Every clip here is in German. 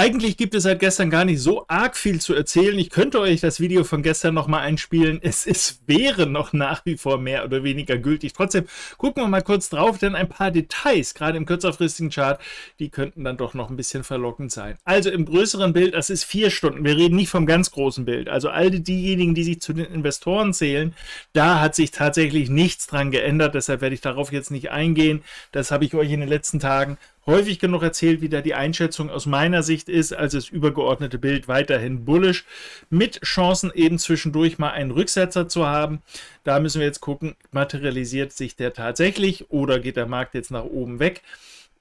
Eigentlich gibt es seit gestern gar nicht so arg viel zu erzählen. Ich könnte euch das Video von gestern nochmal einspielen. Es ist, wäre noch nach wie vor mehr oder weniger gültig. Trotzdem gucken wir mal kurz drauf, denn ein paar Details, gerade im kürzerfristigen Chart, die könnten dann doch noch ein bisschen verlockend sein. Also im größeren Bild, das ist vier Stunden. Wir reden nicht vom ganz großen Bild. Also all diejenigen, die sich zu den Investoren zählen, da hat sich tatsächlich nichts dran geändert. Deshalb werde ich darauf jetzt nicht eingehen. Das habe ich euch in den letzten Tagen häufig genug erzählt, wie da die Einschätzung aus meiner Sicht ist, also das übergeordnete Bild weiterhin bullisch, mit Chancen eben zwischendurch mal einen Rücksetzer zu haben. Da müssen wir jetzt gucken, materialisiert sich der tatsächlich oder geht der Markt jetzt nach oben weg?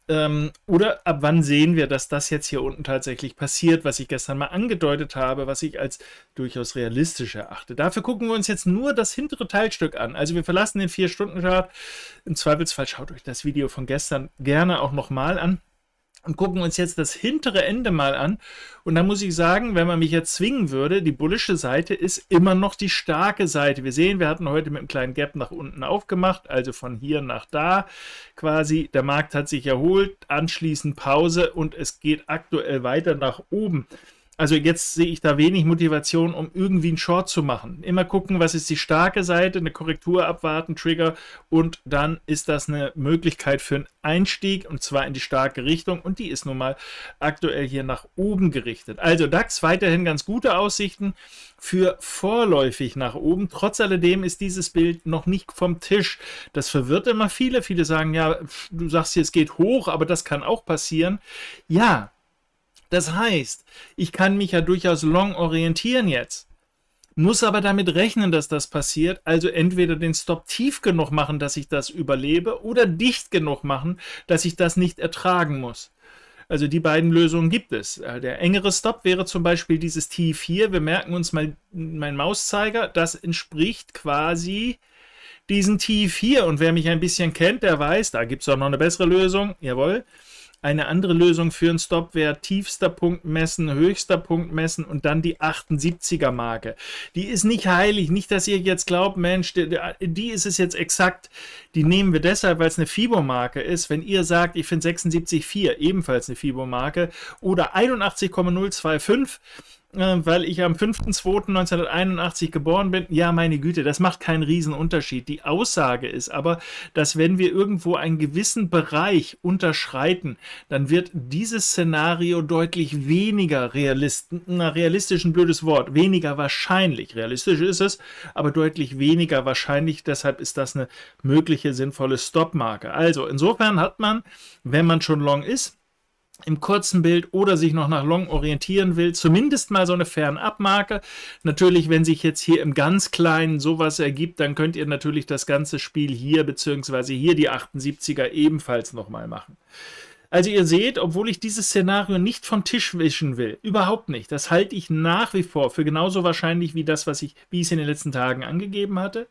Ähm, oder ab wann sehen wir, dass das jetzt hier unten tatsächlich passiert, was ich gestern mal angedeutet habe, was ich als durchaus realistisch erachte. Dafür gucken wir uns jetzt nur das hintere Teilstück an. Also wir verlassen den vier stunden chart Im Zweifelsfall schaut euch das Video von gestern gerne auch nochmal an und gucken uns jetzt das hintere Ende mal an. Und da muss ich sagen, wenn man mich jetzt zwingen würde, die bullische Seite ist immer noch die starke Seite. Wir sehen, wir hatten heute mit einem kleinen Gap nach unten aufgemacht, also von hier nach da quasi. Der Markt hat sich erholt, anschließend Pause und es geht aktuell weiter nach oben. Also jetzt sehe ich da wenig Motivation, um irgendwie einen Short zu machen. Immer gucken, was ist die starke Seite, eine Korrektur abwarten, Trigger und dann ist das eine Möglichkeit für einen Einstieg und zwar in die starke Richtung und die ist nun mal aktuell hier nach oben gerichtet. Also DAX weiterhin ganz gute Aussichten für vorläufig nach oben. Trotz alledem ist dieses Bild noch nicht vom Tisch. Das verwirrt immer viele. Viele sagen, ja, du sagst hier, es geht hoch, aber das kann auch passieren. Ja, das heißt, ich kann mich ja durchaus long orientieren jetzt, muss aber damit rechnen, dass das passiert, also entweder den Stop tief genug machen, dass ich das überlebe, oder dicht genug machen, dass ich das nicht ertragen muss. Also die beiden Lösungen gibt es. Äh, der engere Stop wäre zum Beispiel dieses Tief hier. Wir merken uns mal mein Mauszeiger. Das entspricht quasi diesem Tief hier. Und wer mich ein bisschen kennt, der weiß, da gibt es auch noch eine bessere Lösung. Jawohl. Eine andere Lösung für einen Stop wäre tiefster Punkt messen, höchster Punkt messen und dann die 78er Marke. Die ist nicht heilig, nicht, dass ihr jetzt glaubt, Mensch, die, die ist es jetzt exakt. Die nehmen wir deshalb, weil es eine FIBO-Marke ist. Wenn ihr sagt, ich finde 76,4 ebenfalls eine FIBO-Marke oder 81,025, äh, weil ich am 5.2.1981 geboren bin. Ja, meine Güte, das macht keinen Riesenunterschied. Die Aussage ist aber, dass wenn wir irgendwo einen gewissen Bereich unterschreiten, dann wird dieses Szenario deutlich weniger realistisch, na, realistisch ein blödes Wort, weniger wahrscheinlich. Realistisch ist es, aber deutlich weniger wahrscheinlich. Deshalb ist das eine mögliche sinnvolle Stopmarke. Also insofern hat man, wenn man schon long ist, im kurzen Bild oder sich noch nach Long orientieren will, zumindest mal so eine Fernabmarke. Natürlich, wenn sich jetzt hier im ganz Kleinen sowas ergibt, dann könnt ihr natürlich das ganze Spiel hier beziehungsweise hier die 78er ebenfalls nochmal machen. Also ihr seht, obwohl ich dieses Szenario nicht vom Tisch wischen will, überhaupt nicht, das halte ich nach wie vor für genauso wahrscheinlich wie das, was ich, wie ich es in den letzten Tagen angegeben hatte.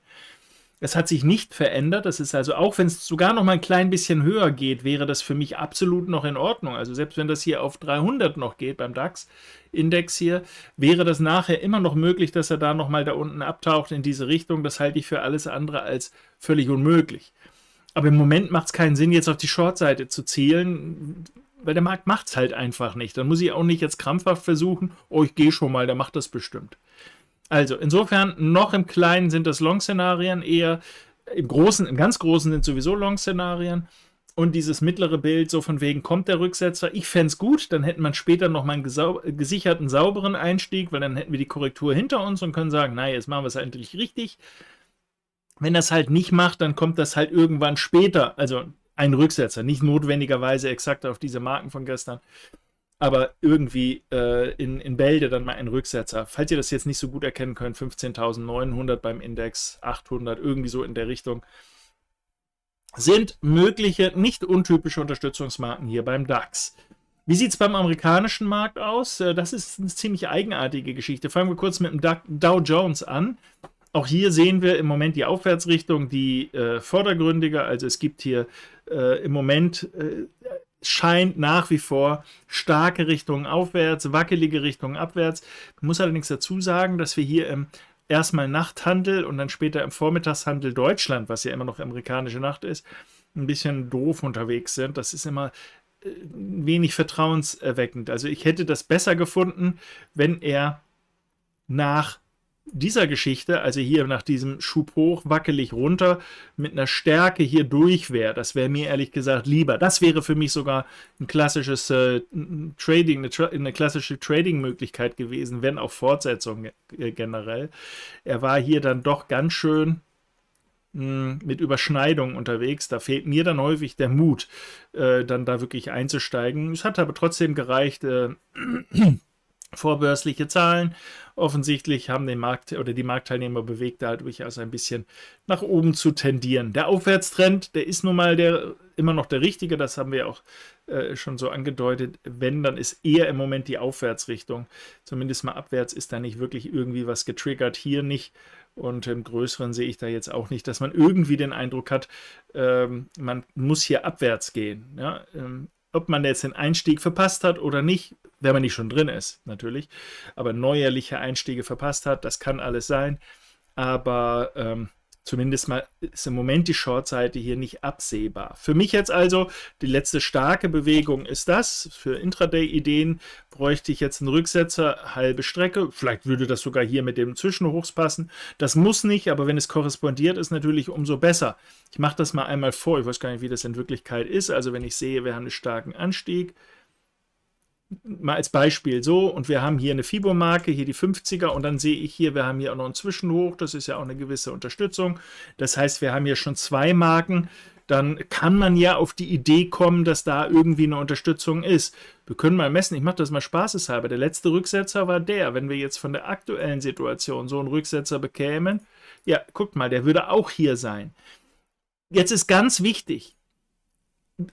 Es hat sich nicht verändert. Das ist also, auch wenn es sogar noch mal ein klein bisschen höher geht, wäre das für mich absolut noch in Ordnung. Also selbst wenn das hier auf 300 noch geht beim DAX-Index hier, wäre das nachher immer noch möglich, dass er da noch mal da unten abtaucht in diese Richtung. Das halte ich für alles andere als völlig unmöglich. Aber im Moment macht es keinen Sinn, jetzt auf die Short-Seite zu zählen, weil der Markt macht es halt einfach nicht. Dann muss ich auch nicht jetzt krampfhaft versuchen, oh, ich gehe schon mal, der macht das bestimmt. Also insofern noch im Kleinen sind das Long-Szenarien eher, im Großen, im ganz Großen sind sowieso Long-Szenarien. Und dieses mittlere Bild, so von wegen, kommt der Rücksetzer. Ich fände es gut, dann hätten man später noch mal einen gesicherten, sauberen Einstieg, weil dann hätten wir die Korrektur hinter uns und können sagen, naja, jetzt machen wir es endlich richtig. Wenn das halt nicht macht, dann kommt das halt irgendwann später, also ein Rücksetzer, nicht notwendigerweise exakt auf diese Marken von gestern aber irgendwie äh, in, in Bälde dann mal ein Rücksetzer. Falls ihr das jetzt nicht so gut erkennen könnt, 15.900 beim Index, 800, irgendwie so in der Richtung, sind mögliche, nicht untypische Unterstützungsmarken hier beim DAX. Wie sieht es beim amerikanischen Markt aus? Äh, das ist eine ziemlich eigenartige Geschichte. Fangen wir kurz mit dem Dow Jones an. Auch hier sehen wir im Moment die Aufwärtsrichtung, die äh, vordergründige. Also es gibt hier äh, im Moment äh, scheint nach wie vor starke Richtungen aufwärts, wackelige Richtungen abwärts. Ich muss allerdings dazu sagen, dass wir hier im erstmal Nachthandel und dann später im Vormittagshandel Deutschland, was ja immer noch amerikanische Nacht ist, ein bisschen doof unterwegs sind. Das ist immer äh, wenig vertrauenserweckend. Also ich hätte das besser gefunden, wenn er nach dieser Geschichte, also hier nach diesem Schub hoch, wackelig runter, mit einer Stärke hier durch wäre, das wäre mir ehrlich gesagt lieber. Das wäre für mich sogar ein klassisches äh, Trading, eine, tra eine klassische Trading-Möglichkeit gewesen, wenn auch Fortsetzung äh, generell. Er war hier dann doch ganz schön hm, mit Überschneidungen unterwegs. Da fehlt mir dann häufig der Mut, äh, dann da wirklich einzusteigen. Es hat aber trotzdem gereicht. Äh, vorbörsliche Zahlen. Offensichtlich haben den Markt oder die Marktteilnehmer bewegt, da durchaus also ein bisschen nach oben zu tendieren. Der Aufwärtstrend, der ist nun mal der immer noch der richtige, das haben wir auch äh, schon so angedeutet. Wenn, dann ist eher im Moment die Aufwärtsrichtung. Zumindest mal abwärts ist da nicht wirklich irgendwie was getriggert, hier nicht. Und im Größeren sehe ich da jetzt auch nicht, dass man irgendwie den Eindruck hat, ähm, man muss hier abwärts gehen. Ja? Ähm, ob man jetzt den Einstieg verpasst hat oder nicht, wenn man nicht schon drin ist, natürlich. Aber neuerliche Einstiege verpasst hat, das kann alles sein. Aber ähm, Zumindest mal ist im Moment die Shortseite hier nicht absehbar. Für mich jetzt also die letzte starke Bewegung ist das. Für Intraday-Ideen bräuchte ich jetzt einen Rücksetzer, halbe Strecke. Vielleicht würde das sogar hier mit dem Zwischenhochs passen. Das muss nicht, aber wenn es korrespondiert, ist natürlich umso besser. Ich mache das mal einmal vor. Ich weiß gar nicht, wie das in Wirklichkeit ist. Also wenn ich sehe, wir haben einen starken Anstieg, mal als Beispiel so, und wir haben hier eine Fibo-Marke, hier die 50er, und dann sehe ich hier, wir haben hier auch noch einen Zwischenhoch, das ist ja auch eine gewisse Unterstützung. Das heißt, wir haben hier schon zwei Marken, dann kann man ja auf die Idee kommen, dass da irgendwie eine Unterstützung ist. Wir können mal messen, ich mache das mal spaßeshalber. Der letzte Rücksetzer war der, wenn wir jetzt von der aktuellen Situation so einen Rücksetzer bekämen, ja, guckt mal, der würde auch hier sein. Jetzt ist ganz wichtig,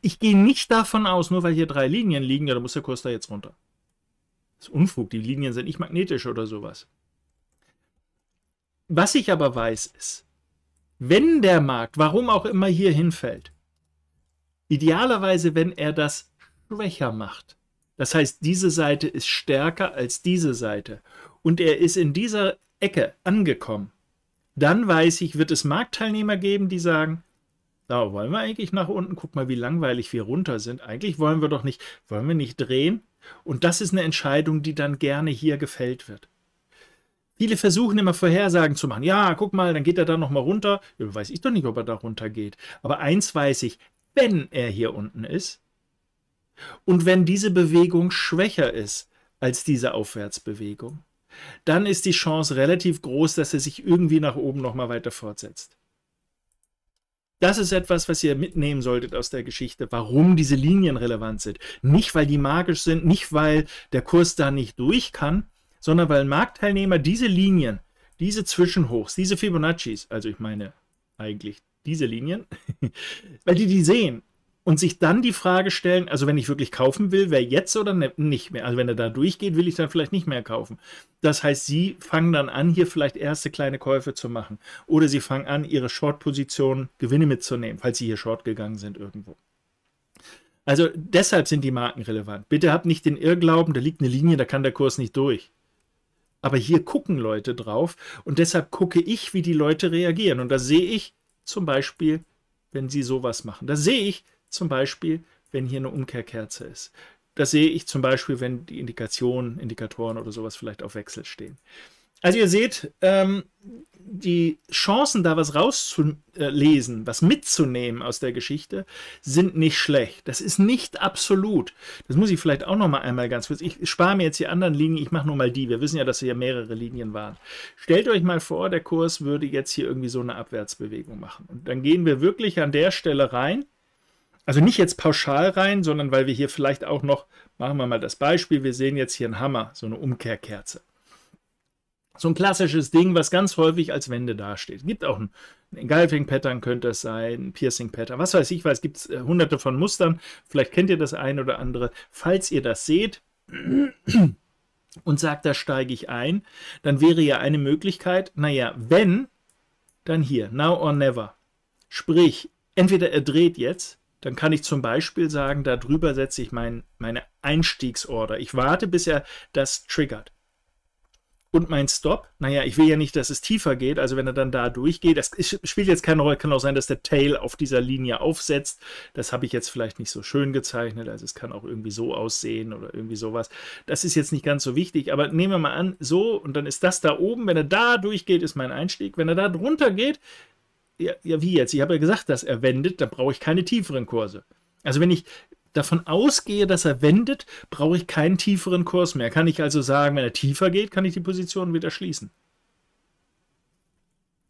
ich gehe nicht davon aus, nur weil hier drei Linien liegen, ja, dann muss der Kurs da jetzt runter. Das ist Unfug, die Linien sind nicht magnetisch oder sowas. Was ich aber weiß ist, wenn der Markt, warum auch immer hier hinfällt, idealerweise, wenn er das schwächer macht. Das heißt, diese Seite ist stärker als diese Seite und er ist in dieser Ecke angekommen, dann weiß ich, wird es Marktteilnehmer geben, die sagen, da wollen wir eigentlich nach unten? Guck mal, wie langweilig wir runter sind. Eigentlich wollen wir doch nicht, wollen wir nicht drehen? Und das ist eine Entscheidung, die dann gerne hier gefällt wird. Viele versuchen immer Vorhersagen zu machen. Ja, guck mal, dann geht er da nochmal runter. Ja, weiß ich doch nicht, ob er da runter geht. Aber eins weiß ich, wenn er hier unten ist und wenn diese Bewegung schwächer ist als diese Aufwärtsbewegung, dann ist die Chance relativ groß, dass er sich irgendwie nach oben nochmal weiter fortsetzt. Das ist etwas, was ihr mitnehmen solltet aus der Geschichte, warum diese Linien relevant sind. Nicht, weil die magisch sind, nicht, weil der Kurs da nicht durch kann, sondern weil Marktteilnehmer diese Linien, diese Zwischenhochs, diese Fibonaccis, also ich meine eigentlich diese Linien, weil die die sehen und sich dann die Frage stellen, also wenn ich wirklich kaufen will, wäre jetzt oder ne-, nicht mehr. Also wenn er da durchgeht, will ich dann vielleicht nicht mehr kaufen. Das heißt, sie fangen dann an, hier vielleicht erste kleine Käufe zu machen. Oder sie fangen an, ihre Short-Positionen Gewinne mitzunehmen, falls sie hier Short gegangen sind irgendwo. Also deshalb sind die Marken relevant. Bitte habt nicht den Irrglauben, da liegt eine Linie, da kann der Kurs nicht durch. Aber hier gucken Leute drauf und deshalb gucke ich, wie die Leute reagieren. Und da sehe ich zum Beispiel, wenn sie sowas machen. Da sehe ich, zum Beispiel, wenn hier eine Umkehrkerze ist. Das sehe ich zum Beispiel, wenn die Indikationen, Indikatoren oder sowas vielleicht auf Wechsel stehen. Also ihr seht, ähm, die Chancen, da was rauszulesen, was mitzunehmen aus der Geschichte, sind nicht schlecht. Das ist nicht absolut. Das muss ich vielleicht auch noch mal einmal ganz kurz. Ich spare mir jetzt die anderen Linien, ich mache nur mal die. Wir wissen ja, dass hier mehrere Linien waren. Stellt euch mal vor, der Kurs würde jetzt hier irgendwie so eine Abwärtsbewegung machen. Und dann gehen wir wirklich an der Stelle rein also nicht jetzt pauschal rein, sondern weil wir hier vielleicht auch noch, machen wir mal das Beispiel, wir sehen jetzt hier einen Hammer, so eine Umkehrkerze. So ein klassisches Ding, was ganz häufig als Wände dasteht. Es gibt auch ein, ein Engulfing-Pattern, könnte das sein, ein Piercing-Pattern, was weiß ich, weil es gibt äh, hunderte von Mustern. Vielleicht kennt ihr das ein oder andere. Falls ihr das seht, und sagt, da steige ich ein, dann wäre ja eine Möglichkeit, naja, wenn, dann hier, now or never. Sprich, entweder er dreht jetzt dann kann ich zum Beispiel sagen, darüber setze ich mein, meine Einstiegsorder. Ich warte, bis er das triggert. Und mein Stop, naja, ich will ja nicht, dass es tiefer geht, also wenn er dann da durchgeht, das spielt jetzt keine Rolle, kann auch sein, dass der Tail auf dieser Linie aufsetzt. Das habe ich jetzt vielleicht nicht so schön gezeichnet, also es kann auch irgendwie so aussehen oder irgendwie sowas. Das ist jetzt nicht ganz so wichtig, aber nehmen wir mal an, so und dann ist das da oben, wenn er da durchgeht, ist mein Einstieg. Wenn er da drunter geht, ja, ja wie jetzt? Ich habe ja gesagt, dass er wendet, da brauche ich keine tieferen Kurse. Also wenn ich davon ausgehe, dass er wendet, brauche ich keinen tieferen Kurs mehr. Kann ich also sagen, wenn er tiefer geht, kann ich die Position wieder schließen.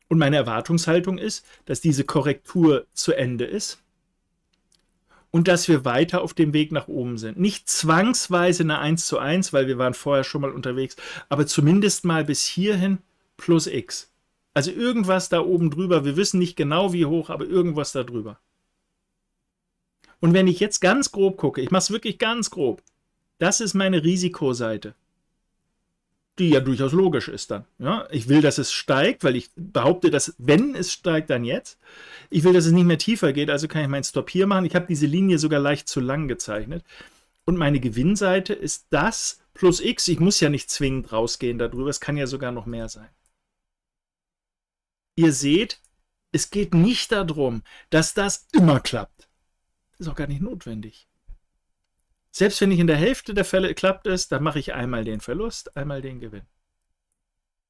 Und meine Erwartungshaltung ist, dass diese Korrektur zu Ende ist und dass wir weiter auf dem Weg nach oben sind. Nicht zwangsweise eine 1 zu 1, weil wir waren vorher schon mal unterwegs, aber zumindest mal bis hierhin plus x. Also irgendwas da oben drüber. Wir wissen nicht genau wie hoch, aber irgendwas da drüber. Und wenn ich jetzt ganz grob gucke, ich mache es wirklich ganz grob, das ist meine Risikoseite, die ja durchaus logisch ist dann. Ja, ich will, dass es steigt, weil ich behaupte, dass wenn es steigt, dann jetzt. Ich will, dass es nicht mehr tiefer geht, also kann ich meinen Stop hier machen. Ich habe diese Linie sogar leicht zu lang gezeichnet. Und meine Gewinnseite ist das plus x. Ich muss ja nicht zwingend rausgehen darüber, es kann ja sogar noch mehr sein ihr seht, es geht nicht darum, dass das immer klappt. Das Ist auch gar nicht notwendig. Selbst wenn ich in der Hälfte der Fälle klappt es, dann mache ich einmal den Verlust, einmal den Gewinn.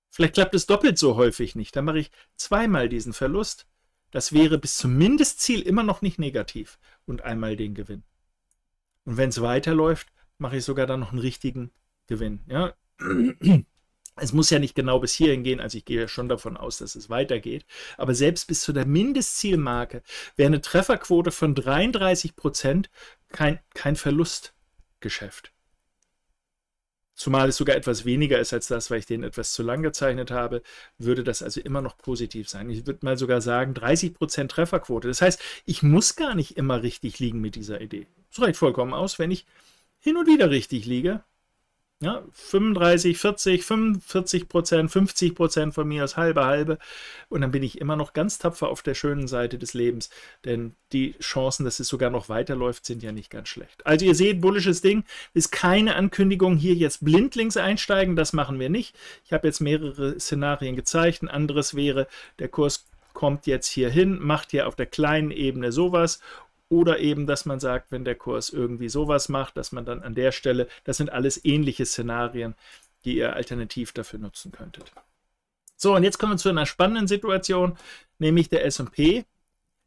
Vielleicht klappt es doppelt so häufig nicht, dann mache ich zweimal diesen Verlust. Das wäre bis zum Mindestziel immer noch nicht negativ und einmal den Gewinn. Und wenn es weiterläuft, mache ich sogar dann noch einen richtigen Gewinn. Ja? Es muss ja nicht genau bis hierhin gehen, also ich gehe ja schon davon aus, dass es weitergeht. Aber selbst bis zu der Mindestzielmarke wäre eine Trefferquote von 33 Prozent kein, kein Verlustgeschäft. Zumal es sogar etwas weniger ist als das, weil ich den etwas zu lang gezeichnet habe, würde das also immer noch positiv sein. Ich würde mal sogar sagen, 30% Prozent Trefferquote. Das heißt, ich muss gar nicht immer richtig liegen mit dieser Idee. Es reicht vollkommen aus, wenn ich hin und wieder richtig liege ja, 35, 40, 45 Prozent, 50 Prozent von mir ist halbe, halbe. Und dann bin ich immer noch ganz tapfer auf der schönen Seite des Lebens. Denn die Chancen, dass es sogar noch weiterläuft, sind ja nicht ganz schlecht. Also ihr seht, bullisches Ding ist keine Ankündigung, hier jetzt blindlings einsteigen. Das machen wir nicht. Ich habe jetzt mehrere Szenarien gezeigt. Ein anderes wäre, der Kurs kommt jetzt hier hin, macht hier auf der kleinen Ebene sowas oder eben, dass man sagt, wenn der Kurs irgendwie sowas macht, dass man dann an der Stelle, das sind alles ähnliche Szenarien, die ihr alternativ dafür nutzen könntet. So, und jetzt kommen wir zu einer spannenden Situation, nämlich der SP.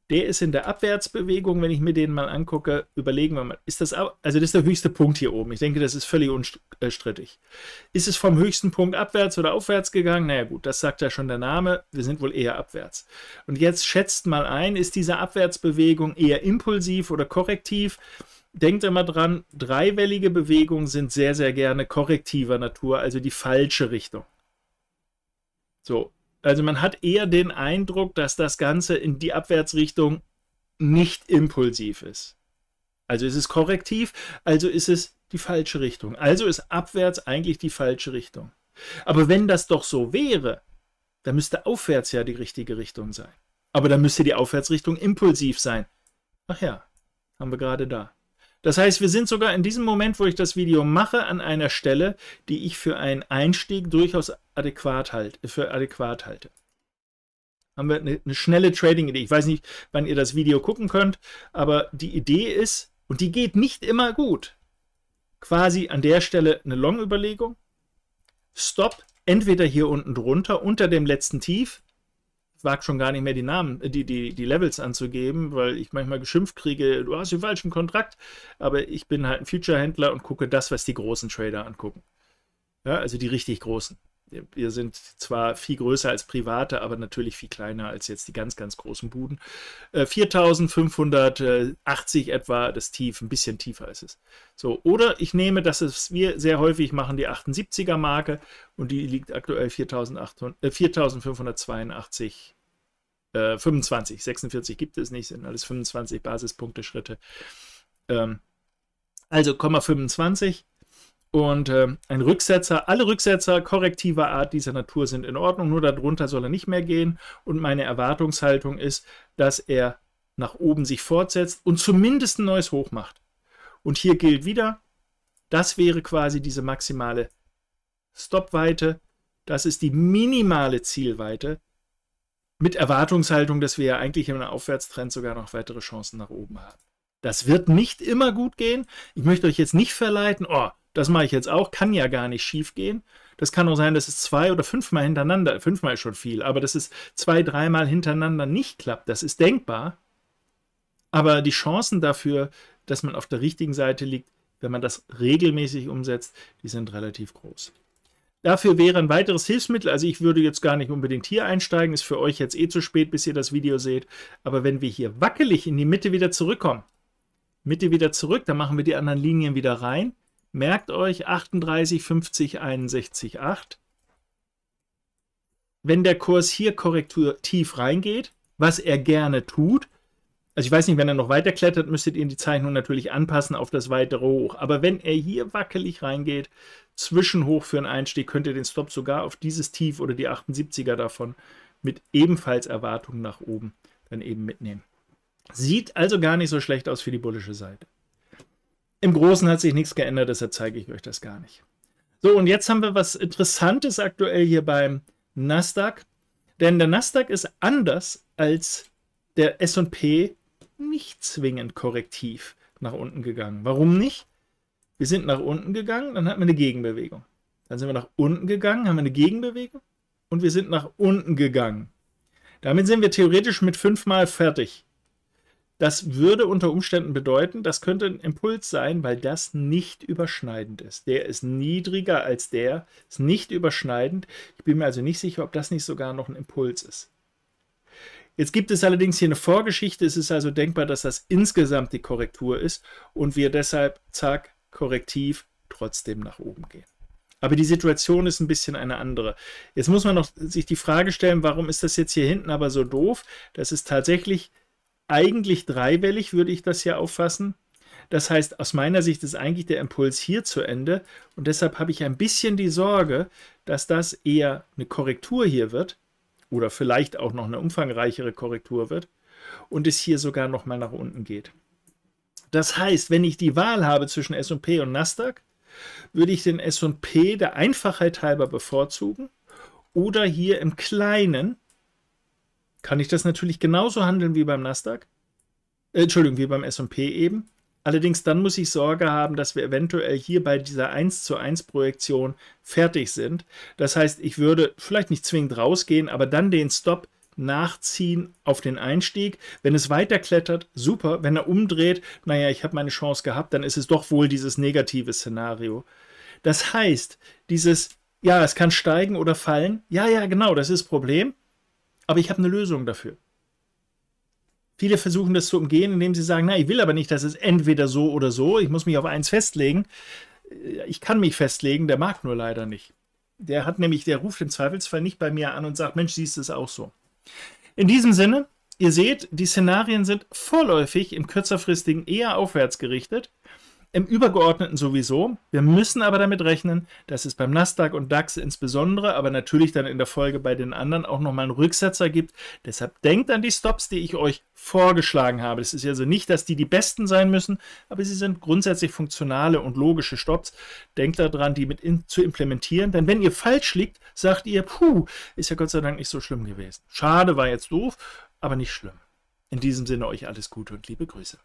Der ist in der Abwärtsbewegung, wenn ich mir den mal angucke, überlegen wir mal, ist das, also das ist der höchste Punkt hier oben. Ich denke, das ist völlig unstrittig. Ist es vom höchsten Punkt abwärts oder aufwärts gegangen? Naja gut, das sagt ja schon der Name, wir sind wohl eher abwärts. Und jetzt schätzt mal ein, ist diese Abwärtsbewegung eher impulsiv oder korrektiv? denkt immer dran, dreiwellige Bewegungen sind sehr, sehr gerne korrektiver Natur, also die falsche Richtung. So, also man hat eher den Eindruck, dass das Ganze in die Abwärtsrichtung nicht impulsiv ist. Also ist es korrektiv, also ist es die falsche Richtung. Also ist abwärts eigentlich die falsche Richtung. Aber wenn das doch so wäre, dann müsste aufwärts ja die richtige Richtung sein. Aber dann müsste die Aufwärtsrichtung impulsiv sein. Ach ja, haben wir gerade da. Das heißt, wir sind sogar in diesem Moment, wo ich das Video mache, an einer Stelle, die ich für einen Einstieg durchaus adäquat halte, für adäquat halte. Haben wir eine, eine schnelle Trading-Idee. Ich weiß nicht, wann ihr das Video gucken könnt, aber die Idee ist, und die geht nicht immer gut, quasi an der Stelle eine Long-Überlegung, Stop entweder hier unten drunter unter dem letzten Tief wage schon gar nicht mehr die Namen, äh, die, die, die Levels anzugeben, weil ich manchmal geschimpft kriege, du hast den falschen Kontrakt, aber ich bin halt ein Future-Händler und gucke das, was die großen Trader angucken. Ja, also die richtig großen wir sind zwar viel größer als private, aber natürlich viel kleiner als jetzt die ganz, ganz großen Buden. 4580 äh, etwa das Tief, ein bisschen tiefer ist es. So, oder ich nehme, dass es wir sehr häufig machen, die 78er Marke und die liegt aktuell 4582 25, 46 gibt es nicht, sind alles 25 Basispunkte Schritte. Ähm, also 25, und äh, ein Rücksetzer, alle Rücksetzer korrektiver Art dieser Natur sind in Ordnung, nur darunter soll er nicht mehr gehen. Und meine Erwartungshaltung ist, dass er nach oben sich fortsetzt und zumindest ein neues Hoch macht. Und hier gilt wieder, das wäre quasi diese maximale Stopweite. Das ist die minimale Zielweite mit Erwartungshaltung, dass wir ja eigentlich im Aufwärtstrend sogar noch weitere Chancen nach oben haben. Das wird nicht immer gut gehen. Ich möchte euch jetzt nicht verleiten, oh, das mache ich jetzt auch, kann ja gar nicht schief gehen. Das kann auch sein, dass es zwei oder fünfmal hintereinander, fünfmal ist schon viel, aber dass es zwei, dreimal hintereinander nicht klappt, das ist denkbar. Aber die Chancen dafür, dass man auf der richtigen Seite liegt, wenn man das regelmäßig umsetzt, die sind relativ groß. Dafür wäre ein weiteres Hilfsmittel, also ich würde jetzt gar nicht unbedingt hier einsteigen, ist für euch jetzt eh zu spät, bis ihr das Video seht, aber wenn wir hier wackelig in die Mitte wieder zurückkommen, Mitte wieder zurück, dann machen wir die anderen Linien wieder rein, Merkt euch 38 50 61 8. Wenn der Kurs hier tief reingeht, was er gerne tut, also ich weiß nicht, wenn er noch weiter klettert, müsstet ihr die Zeichnung natürlich anpassen auf das weitere Hoch. Aber wenn er hier wackelig reingeht, Zwischenhoch für einen Einstieg, könnt ihr den Stop sogar auf dieses Tief oder die 78er davon mit ebenfalls Erwartungen nach oben dann eben mitnehmen. Sieht also gar nicht so schlecht aus für die bullische Seite. Im Großen hat sich nichts geändert, deshalb zeige ich euch das gar nicht. So, und jetzt haben wir was Interessantes aktuell hier beim Nasdaq. Denn der Nasdaq ist anders als der SP nicht zwingend korrektiv nach unten gegangen. Warum nicht? Wir sind nach unten gegangen, dann hatten wir eine Gegenbewegung. Dann sind wir nach unten gegangen, haben wir eine Gegenbewegung und wir sind nach unten gegangen. Damit sind wir theoretisch mit fünfmal fertig. Das würde unter Umständen bedeuten, das könnte ein Impuls sein, weil das nicht überschneidend ist. Der ist niedriger als der, ist nicht überschneidend. Ich bin mir also nicht sicher, ob das nicht sogar noch ein Impuls ist. Jetzt gibt es allerdings hier eine Vorgeschichte. Es ist also denkbar, dass das insgesamt die Korrektur ist und wir deshalb, zack, korrektiv trotzdem nach oben gehen. Aber die Situation ist ein bisschen eine andere. Jetzt muss man noch sich die Frage stellen, warum ist das jetzt hier hinten aber so doof? Das ist tatsächlich eigentlich dreiwellig, würde ich das ja auffassen. Das heißt, aus meiner Sicht ist eigentlich der Impuls hier zu Ende und deshalb habe ich ein bisschen die Sorge, dass das eher eine Korrektur hier wird oder vielleicht auch noch eine umfangreichere Korrektur wird und es hier sogar nochmal nach unten geht. Das heißt, wenn ich die Wahl habe zwischen S&P und Nasdaq, würde ich den S&P der Einfachheit halber bevorzugen oder hier im Kleinen kann ich das natürlich genauso handeln wie beim Nasdaq, äh, Entschuldigung, wie beim S&P eben. Allerdings dann muss ich Sorge haben, dass wir eventuell hier bei dieser 1 zu 1 Projektion fertig sind. Das heißt, ich würde vielleicht nicht zwingend rausgehen, aber dann den Stop nachziehen auf den Einstieg. Wenn es weiter klettert, super. Wenn er umdreht, naja, ich habe meine Chance gehabt, dann ist es doch wohl dieses negative Szenario. Das heißt, dieses, ja, es kann steigen oder fallen. Ja, ja, genau, das ist das Problem. Aber ich habe eine Lösung dafür. Viele versuchen das zu umgehen, indem sie sagen, na, ich will aber nicht, dass es entweder so oder so, ich muss mich auf eins festlegen. Äh, ich kann mich festlegen, der mag nur leider nicht. Der hat nämlich, der ruft im Zweifelsfall nicht bei mir an und sagt, Mensch, siehst du es auch so. In diesem Sinne, ihr seht, die Szenarien sind vorläufig im kürzerfristigen eher aufwärts gerichtet im Übergeordneten sowieso. Wir müssen aber damit rechnen, dass es beim Nasdaq und DAX insbesondere, aber natürlich dann in der Folge bei den anderen auch nochmal einen Rücksetzer gibt. Deshalb denkt an die Stops, die ich euch vorgeschlagen habe. Es ist also nicht, dass die die besten sein müssen, aber sie sind grundsätzlich funktionale und logische Stops. Denkt daran, die mit in, zu implementieren, denn wenn ihr falsch liegt, sagt ihr, puh, ist ja Gott sei Dank nicht so schlimm gewesen. Schade, war jetzt doof, aber nicht schlimm. In diesem Sinne euch alles Gute und liebe Grüße.